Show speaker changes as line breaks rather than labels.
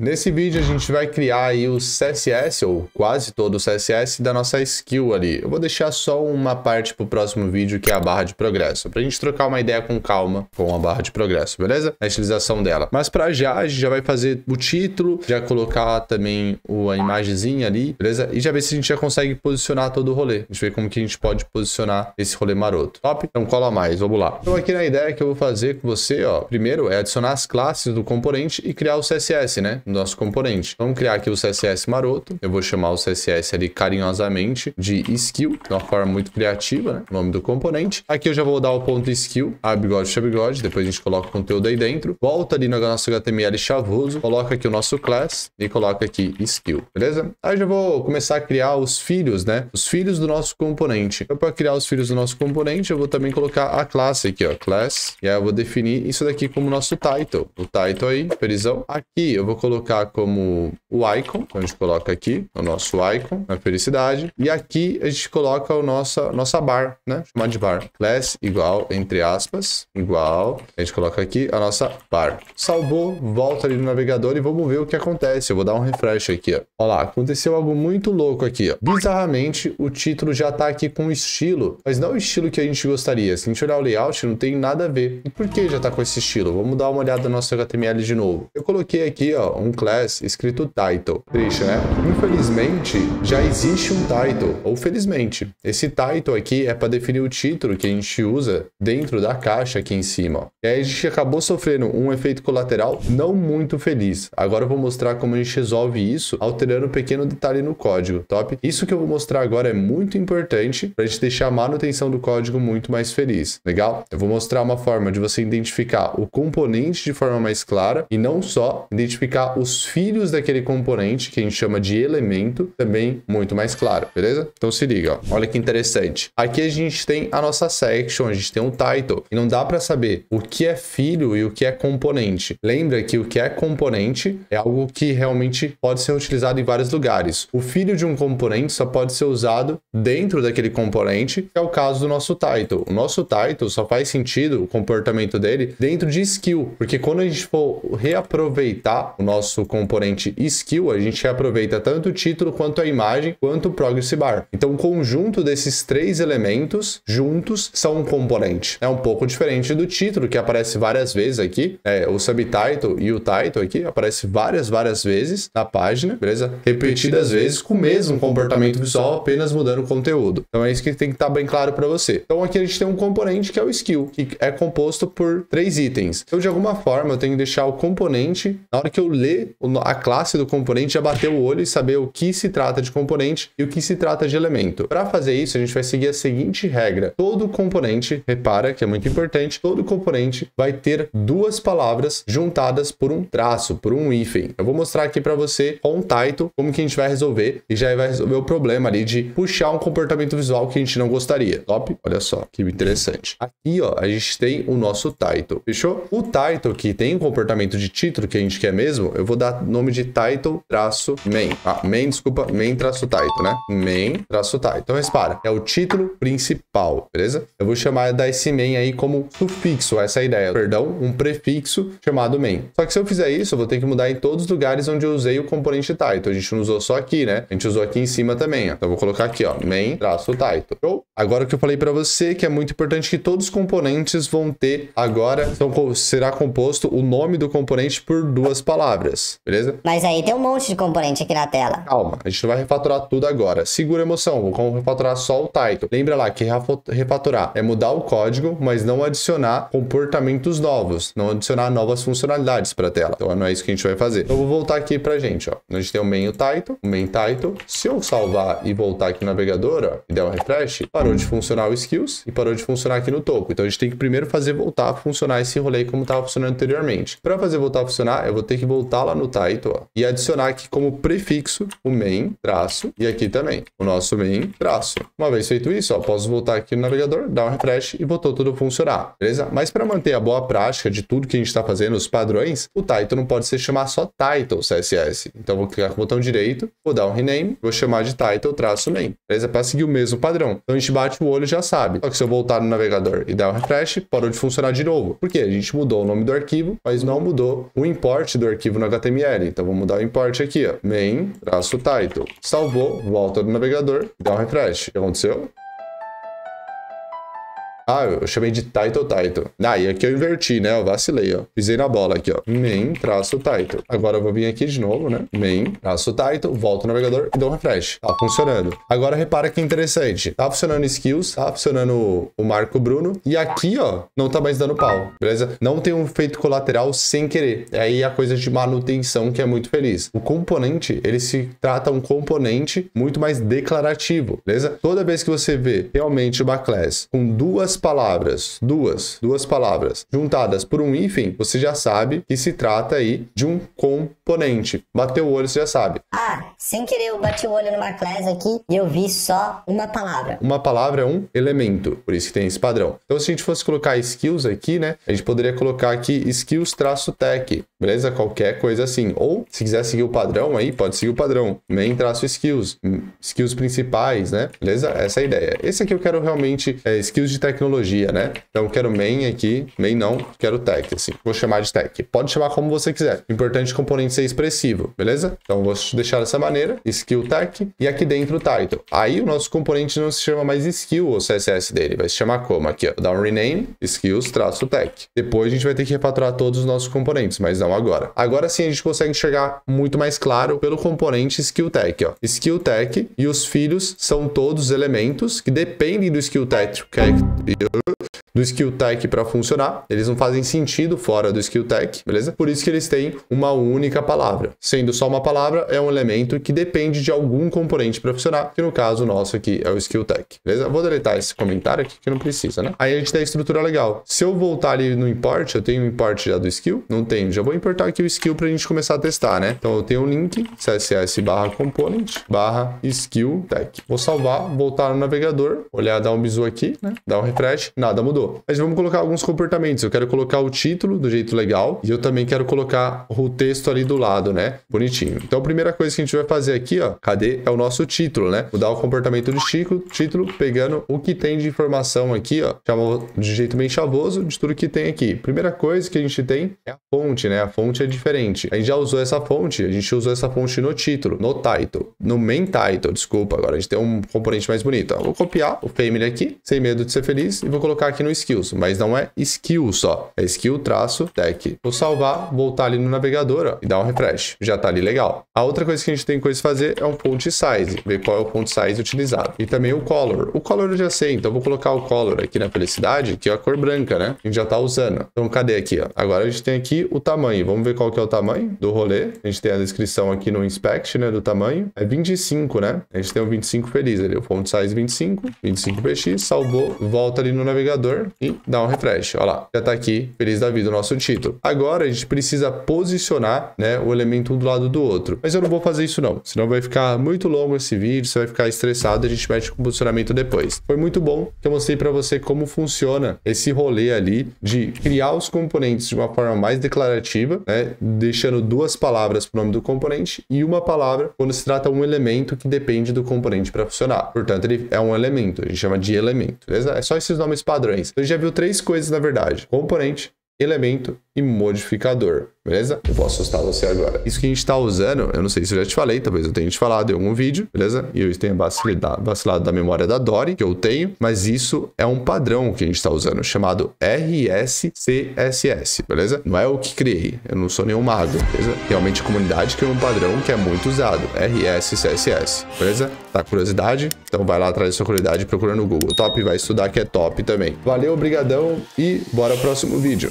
Nesse vídeo a gente vai criar aí o CSS, ou quase todo o CSS, da nossa skill ali. Eu vou deixar só uma parte para o próximo vídeo, que é a barra de progresso, para a gente trocar uma ideia com calma com a barra de progresso, beleza? A estilização dela. Mas para já, a gente já vai fazer o título, já colocar também a imagenzinha ali, beleza? E já ver se a gente já consegue posicionar todo o rolê. A gente vê como que a gente pode posicionar esse rolê maroto. Top? Então cola mais, vamos lá. Então aqui na ideia que eu vou fazer com você, ó, primeiro é adicionar as classes do componente e criar o CSS, né? do nosso componente. Vamos criar aqui o CSS maroto. Eu vou chamar o CSS ali carinhosamente de skill, de uma forma muito criativa, né? O nome do componente. Aqui eu já vou dar o ponto skill, a bigode, a bigode. Depois a gente coloca o conteúdo aí dentro. Volta ali no nosso HTML chavoso. Coloca aqui o nosso class e coloca aqui skill, beleza? Aí eu já vou começar a criar os filhos, né? Os filhos do nosso componente. Então, para criar os filhos do nosso componente, eu vou também colocar a classe aqui, ó. Class. E aí eu vou definir isso daqui como nosso title. O title aí, perizão. Aqui eu vou colocar colocar como o icon. Então a gente coloca aqui o nosso icon, a felicidade. E aqui a gente coloca o nossa, nossa bar, né? Chamar de bar. Class igual, entre aspas, igual. A gente coloca aqui a nossa bar. Salvou, volta ali no navegador e vamos ver o que acontece. Eu vou dar um refresh aqui, ó. Olha lá, aconteceu algo muito louco aqui, ó. Bizarramente, o título já tá aqui com estilo, mas não o estilo que a gente gostaria. Se a gente olhar o layout, não tem nada a ver. E por que já tá com esse estilo? Vamos dar uma olhada no nosso HTML de novo. Eu coloquei aqui, ó, um class escrito title. Triste, né? Infelizmente, já existe um title, ou felizmente. Esse title aqui é para definir o título que a gente usa dentro da caixa aqui em cima. E aí a gente acabou sofrendo um efeito colateral não muito feliz. Agora eu vou mostrar como a gente resolve isso alterando um pequeno detalhe no código, top? Isso que eu vou mostrar agora é muito importante para a gente deixar a manutenção do código muito mais feliz, legal? Eu vou mostrar uma forma de você identificar o componente de forma mais clara e não só identificar os filhos daquele componente, que a gente chama de elemento, também muito mais claro, beleza? Então se liga, ó. olha que interessante. Aqui a gente tem a nossa section, a gente tem um title, e não dá para saber o que é filho e o que é componente. Lembra que o que é componente é algo que realmente pode ser utilizado em vários lugares. O filho de um componente só pode ser usado dentro daquele componente, que é o caso do nosso title. O nosso title só faz sentido, o comportamento dele, dentro de skill, porque quando a gente for reaproveitar o nosso componente skill, skill, a gente aproveita tanto o título quanto a imagem, quanto o progress bar. Então o conjunto desses três elementos juntos são um componente. É um pouco diferente do título, que aparece várias vezes aqui, é, o subtitle e o title aqui, aparece várias, várias vezes na página, beleza? Repetidas vezes com o mesmo comportamento visual, apenas mudando o conteúdo. Então é isso que tem que estar tá bem claro para você. Então aqui a gente tem um componente que é o skill, que é composto por três itens. Então de alguma forma eu tenho que deixar o componente, na hora que eu ler a classe do componente já é bater o olho e saber o que se trata de componente e o que se trata de elemento. Para fazer isso, a gente vai seguir a seguinte regra. Todo componente, repara que é muito importante, todo componente vai ter duas palavras juntadas por um traço, por um hífen. Eu vou mostrar aqui para você com um title como que a gente vai resolver e já vai resolver o problema ali de puxar um comportamento visual que a gente não gostaria. Top? Olha só, que interessante. Aqui, ó, a gente tem o nosso title. Fechou? O title que tem um comportamento de título que a gente quer mesmo, eu vou dar nome de title title traço main. Ah, main, desculpa, main traço title, né? Main traço title. Então repara, é o título principal, beleza? Eu vou chamar da esse main aí como sufixo, essa é ideia. Perdão, um prefixo chamado main. Só que se eu fizer isso, eu vou ter que mudar em todos os lugares onde eu usei o componente title. A gente não usou só aqui, né? A gente usou aqui em cima também, ó. Então eu vou colocar aqui, ó, main traço title. Show? Agora o que eu falei para você é que é muito importante que todos os componentes vão ter agora, então será composto o nome do componente por duas palavras, beleza? Mas aí tem um monte de componente aqui na tela. Calma, a gente não vai refaturar tudo agora. Segura a emoção, vamos refaturar só o title. Lembra lá que refaturar é mudar o código, mas não adicionar comportamentos novos, não adicionar novas funcionalidades para a tela. Então não é isso que a gente vai fazer. Então, eu vou voltar aqui para a gente, ó. A gente tem o main title, o main title. Se eu salvar e voltar aqui no navegador, ó, e der um refresh, parou de funcionar o skills e parou de funcionar aqui no topo. Então a gente tem que primeiro fazer voltar a funcionar esse rolê como estava funcionando anteriormente. Para fazer voltar a funcionar, eu vou ter que voltar lá no title ó, e adicionar adicionar aqui como prefixo o main traço e aqui também o nosso main traço. Uma vez feito isso, ó, posso voltar aqui no navegador, dar um refresh e botou tudo funcionar, beleza? Mas para manter a boa prática de tudo que a gente está fazendo, os padrões, o title não pode ser chamar só title CSS. Então vou clicar com o botão direito, vou dar um rename, vou chamar de title traço main, beleza? Para seguir o mesmo padrão. Então a gente bate o olho e já sabe. Só que se eu voltar no navegador e dar um refresh, parou de funcionar de novo. Porque a gente mudou o nome do arquivo, mas não mudou o import do arquivo no HTML. Então vou mudar import aqui, ó, main-title. Salvou, volta do navegador, dá um refresh. O que aconteceu? Ah, eu chamei de title title. Ah, e aqui eu inverti, né? Eu vacilei, ó. Pisei na bola aqui, ó. Main traço title. Agora eu vou vir aqui de novo, né? Main traço title. Volto no navegador e dou um refresh. Tá funcionando. Agora repara que interessante. Tá funcionando skills, tá funcionando o Marco Bruno. E aqui, ó, não tá mais dando pau, beleza? Não tem um efeito colateral sem querer. É aí a coisa de manutenção que é muito feliz. O componente, ele se trata um componente muito mais declarativo, beleza? Toda vez que você vê realmente uma class com duas palavras, duas, duas palavras, juntadas por um hífen, você já sabe que se trata aí de um componente. Bateu o olho, você já sabe. Ah, sem querer eu bati o olho numa class aqui e eu vi só uma palavra. Uma palavra é um elemento, por isso que tem esse padrão. Então se a gente fosse colocar skills aqui, né, a gente poderia colocar aqui skills-tech. Beleza? Qualquer coisa assim. Ou, se quiser seguir o padrão aí, pode seguir o padrão. Main traço skills. Skills principais, né? Beleza? Essa é a ideia. Esse aqui eu quero realmente é, skills de tecnologia, né? Então eu quero main aqui. Main não, quero tech, assim. Vou chamar de tech. Pode chamar como você quiser. Importante o componente ser expressivo, beleza? Então vou deixar dessa maneira. Skill tech. E aqui dentro o title. Aí o nosso componente não se chama mais skill ou CSS dele. Vai se chamar como? Aqui, ó. Dá um rename. Skills traço tech. Depois a gente vai ter que repatriar todos os nossos componentes, mas não então, agora. Agora sim a gente consegue enxergar muito mais claro pelo componente skill tech, ó. Skill tech e os filhos são todos elementos que dependem do skill tech do skill tech para funcionar. Eles não fazem sentido fora do skill tech, beleza? Por isso que eles têm uma única palavra. Sendo só uma palavra, é um elemento que depende de algum componente para funcionar, que no caso nosso aqui é o skill tech, beleza? Vou deletar esse comentário aqui que não precisa, né? Aí a gente tem a estrutura legal. Se eu voltar ali no import, eu tenho o import já do skill? Não tenho. Já vou importar aqui o skill para a gente começar a testar, né? Então eu tenho um link css barra component barra skill tech. Vou salvar, voltar no navegador, olhar, dar um bizu aqui, né? Dar um refresh, nada mudou mudou. Mas vamos colocar alguns comportamentos. Eu quero colocar o título do jeito legal e eu também quero colocar o texto ali do lado, né? Bonitinho. Então, a primeira coisa que a gente vai fazer aqui, ó, cadê? É o nosso título, né? Mudar o comportamento do título, título pegando o que tem de informação aqui, ó, de jeito bem chavoso de tudo que tem aqui. Primeira coisa que a gente tem é a fonte, né? A fonte é diferente. A gente já usou essa fonte, a gente usou essa fonte no título, no title, no main title, desculpa. Agora a gente tem um componente mais bonito. Ó. Vou copiar o family aqui, sem medo de ser feliz, e vou colocar aqui no no skills, mas não é skill só, é skill traço tech. Vou salvar, voltar ali no navegador ó, e dar um refresh, já tá ali legal. A outra coisa que a gente tem coisa fazer é um font size, ver qual é o font size utilizado. E também o color. O color eu já sei, então vou colocar o color aqui na felicidade, que é a cor branca, né? A gente já tá usando. Então cadê aqui, ó? Agora a gente tem aqui o tamanho. Vamos ver qual que é o tamanho do rolê. A gente tem a descrição aqui no inspect, né, do tamanho. É 25, né? A gente tem o 25 feliz ali, o font size 25, 25px, salvou, volta ali no navegador, e dá um refresh. Olha lá, já está aqui, feliz da vida, o nosso título. Agora a gente precisa posicionar né, o elemento um do lado do outro. Mas eu não vou fazer isso não, senão vai ficar muito longo esse vídeo, você vai ficar estressado, a gente mexe com o posicionamento depois. Foi muito bom que eu mostrei para você como funciona esse rolê ali de criar os componentes de uma forma mais declarativa, né, deixando duas palavras para o nome do componente e uma palavra quando se trata um elemento que depende do componente para funcionar. Portanto, ele é um elemento, a gente chama de elemento, beleza? É só esses nomes padrões opções. A gente já viu três coisas na verdade: componente, elemento e modificador beleza? Eu vou assustar você agora. Isso que a gente tá usando, eu não sei se eu já te falei, talvez eu tenha te falado em algum vídeo, beleza? E eu tenha vacilado, vacilado da memória da Dory, que eu tenho, mas isso é um padrão que a gente tá usando, chamado RSCSS, beleza? Não é o que criei, eu não sou nenhum mago, beleza? Realmente a comunidade criou um padrão que é muito usado, RSCSS, beleza? Tá curiosidade? Então vai lá atrás da sua curiosidade procurando no Google. Top vai estudar que é top também. Valeu, obrigadão e bora pro próximo vídeo.